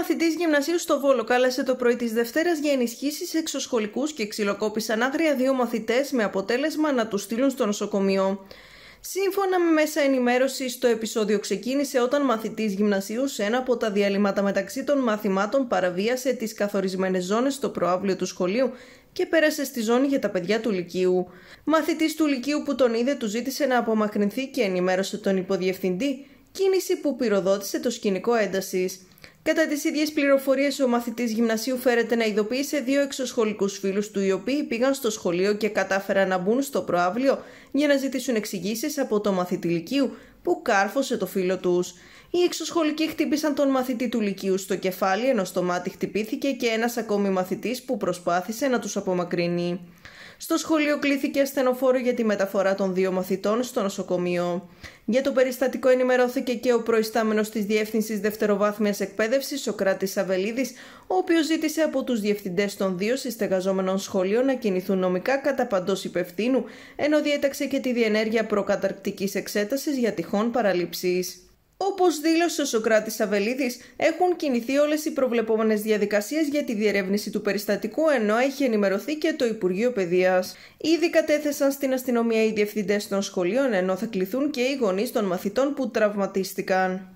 μαθητής γυμνασίου στο Βόλο κάλεσε το πρωί της Δευτέρας για ενισχύσεις εξωσχολικούς και ξυλοκόπησαν άγρια δύο μαθητές με αποτέλεσμα να τους στείλουν στο νοσοκομείο. Σύμφωνα με μέσα ενημέρωσης, το επεισόδιο ξεκίνησε όταν μαθητής γυμνασίου σε ένα από τα διαλύματα μεταξύ των μαθημάτων παραβίασε τις καθορισμένες ζώνες στο προάβλιο του σχολείου και πέρασε στη ζώνη για τα παιδιά του Λυκείου. Μαθητής του Λυκείου που τον είδε του ζήτησε να απομακρυνθεί και ενημέρωσε τον υποδιευθυντή κίνηση που πυροδότησε το σκηνικό έντασης. Κατά τις ίδιες πληροφορίες, ο μαθητής γυμνασίου φέρεται να ειδοποίησε δύο εξωσχολικούς φίλους του, οι οποίοι πήγαν στο σχολείο και κατάφεραν να μπουν στο προάβλιο για να ζητήσουν εξηγήσεις από το μαθητή Λυκείου που κάρφωσε το φίλο τους. Οι εξωσχολικοί χτύπησαν τον μαθητή του Λυκείου στο κεφάλι, ενώ στο μάτι χτυπήθηκε και ένας ακόμη μαθητής που προσπάθησε να τους απομακρύνει. Στο σχολείο κλήθηκε ασθενοφόρο για τη μεταφορά των δύο μαθητών στο νοσοκομείο. Για το περιστατικό ενημερώθηκε και ο προϊστάμενος της Διεύθυνσης Δευτεροβάθμιας Εκπαίδευσης, ο Κράτη Αβελίδης, ο οποίος ζήτησε από τους διευθυντές των δύο συστεγαζόμενων σχολείων να κινηθούν νομικά κατά παντός υπευθύνου, ενώ διέταξε και τη διενέργεια προκαταρκτικής εξέτασης για τυχόν παραλήψεις. Όπως δήλωσε ο Σοκράτης Αβελίδης, έχουν κινηθεί όλες οι προβλεπόμενες διαδικασίες για τη διερεύνηση του περιστατικού, ενώ έχει ενημερωθεί και το Υπουργείο Παιδείας. Ήδη κατέθεσαν στην αστυνομία οι διευθυντές των σχολείων, ενώ θα κληθούν και οι γονείς των μαθητών που τραυματίστηκαν.